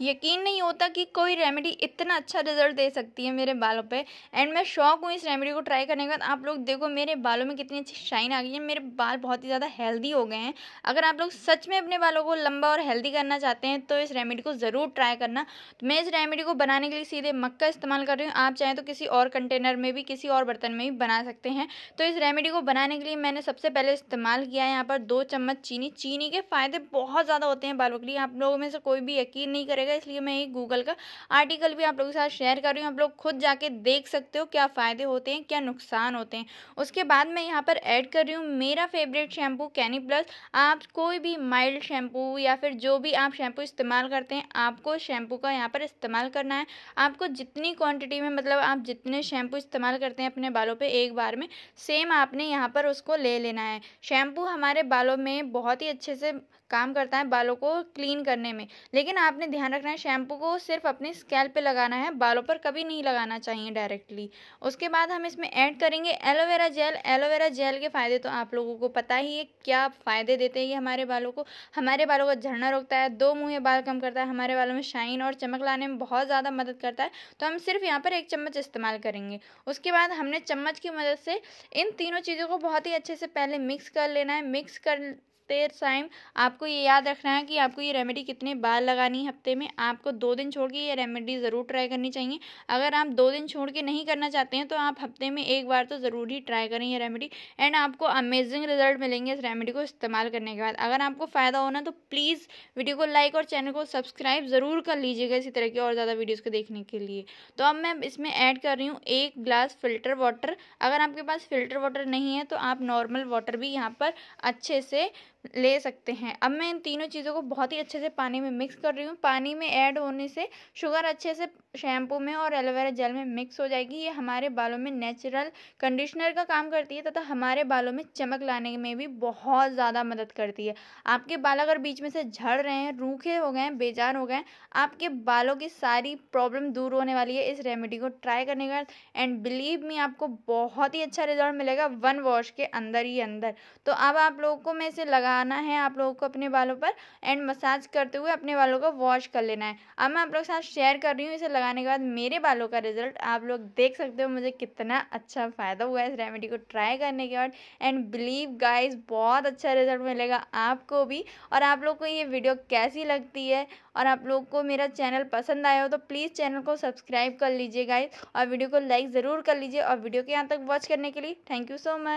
यकीन नहीं होता कि कोई रेमेडी इतना अच्छा रिजल्ट दे सकती है मेरे बालों पे एंड मैं शौक हूँ इस रेमेडी को ट्राई करने के बाद आप लोग देखो मेरे बालों में कितनी अच्छी शाइन आ गई है मेरे बाल बहुत ही ज़्यादा हेल्दी हो गए हैं अगर आप लोग सच में अपने बालों को लंबा और हेल्दी करना चाहते हैं तो इस रेमेडी को ज़रूर ट्राई करना तो मैं इस रेमेडी को बनाने के लिए सीधे मक्का इस्तेमाल कर रही हूँ आप चाहें तो किसी और कंटेनर में भी किसी और बर्तन में भी बना सकते हैं तो इस रेमेडी को बनाने के लिए मैंने सबसे पहले इस्तेमाल किया है यहाँ पर दो चम्मच चीनी चीनी के फ़ायदे बहुत ज़्यादा होते हैं बालों के लिए आप लोगों में से कोई भी यकीन नहीं करेगा जाएगा इसलिए मैं एक गूगल का आर्टिकल भी आप लोगों के साथ शेयर कर रही हूँ आप लोग खुद जाके देख सकते हो क्या फ़ायदे होते हैं क्या नुकसान होते हैं उसके बाद मैं यहाँ पर ऐड कर रही हूँ मेरा फेवरेट शैम्पू कैनी प्लस आप कोई भी माइल्ड शैम्पू या फिर जो भी आप शैम्पू इस्तेमाल करते हैं आपको शैम्पू का यहाँ पर इस्तेमाल करना है आपको जितनी क्वान्टिटी में मतलब आप जितने शैम्पू इस्तेमाल करते हैं अपने बालों पर एक बार में सेम आपने यहाँ पर उसको ले लेना है शैम्पू हमारे बालों में बहुत ही अच्छे से काम करता है बालों को क्लीन करने में लेकिन आपने ध्यान रखना है शैम्पू को सिर्फ अपने स्कैल पे लगाना है बालों पर कभी नहीं लगाना चाहिए डायरेक्टली उसके बाद हम इसमें ऐड करेंगे एलोवेरा जेल एलोवेरा जेल के फ़ायदे तो आप लोगों को पता ही है क्या फ़ायदे देते हैं ये हमारे बालों को हमारे बालों का झड़ना रोकता है दो मुँह बाल कम करता है हमारे बालों में शाइन और चमक लाने में बहुत ज़्यादा मदद करता है तो हम सिर्फ यहाँ पर एक चम्मच इस्तेमाल करेंगे उसके बाद हमने चम्मच की मदद से इन तीनों चीज़ों को बहुत ही अच्छे से पहले मिक्स कर लेना है मिक्स कर हफ्ते टाइम आपको ये याद रखना है कि आपको ये रेमेडी कितने बार लगानी है हफ्ते में आपको दो दिन छोड़ के ये रेमेडी ज़रूर ट्राई करनी चाहिए अगर आप दो दिन छोड़ के नहीं करना चाहते हैं तो आप हफ्ते में एक बार तो ज़रूर ही ट्राई करें ये रेमेडी एंड आपको अमेजिंग रिजल्ट मिलेंगे इस रेमेडी को इस्तेमाल करने के बाद अगर आपको फ़ायदा होना तो प्लीज़ वीडियो को लाइक और चैनल को सब्सक्राइब ज़रूर कर लीजिएगा इसी तरह की और ज़्यादा वीडियोज़ को देखने के लिए तो अब मैं इसमें ऐड कर रही हूँ एक ग्लास फ़िल्टर वाटर अगर आपके पास फ़िल्टर वाटर नहीं है तो आप नॉर्मल वाटर भी यहाँ पर अच्छे से ले सकते हैं अब मैं इन तीनों चीज़ों को बहुत ही अच्छे से पानी में मिक्स कर रही हूँ पानी में ऐड होने से शुगर अच्छे से शैम्पू में और एलोवेरा जेल में मिक्स हो जाएगी ये हमारे बालों में नेचुरल कंडीशनर का काम करती है तथा हमारे बालों में चमक लाने में भी बहुत ज़्यादा मदद करती है आपके बाल अगर बीच में से झड़ रहे हैं रूखे हो गए हैं बेजार हो गए हैं आपके बालों की सारी प्रॉब्लम दूर होने वाली है इस रेमेडी को ट्राई करने के बाद एंड बिलीव मी आपको बहुत ही अच्छा रिजल्ट मिलेगा वन वॉश के अंदर ही अंदर तो अब आप लोगों को मैं इसे लगाना है आप लोगों को अपने बालों पर एंड मसाज करते हुए अपने बालों को वॉश कर लेना है अब मैं आप लोगों के साथ शेयर कर रही हूँ इसे लगा लगाने के बाद मेरे बालों का रिजल्ट आप लोग देख सकते हो मुझे कितना अच्छा फ़ायदा हुआ है इस रेमेडी को ट्राई करने के बाद एंड बिलीव गाइस बहुत अच्छा रिजल्ट मिलेगा आपको भी और आप लोग को ये वीडियो कैसी लगती है और आप लोग को मेरा चैनल पसंद आया हो तो प्लीज़ चैनल को सब्सक्राइब कर लीजिए गाइज और वीडियो को लाइक ज़रूर कर लीजिए और वीडियो के यहाँ तक वॉच करने के लिए थैंक यू सो मच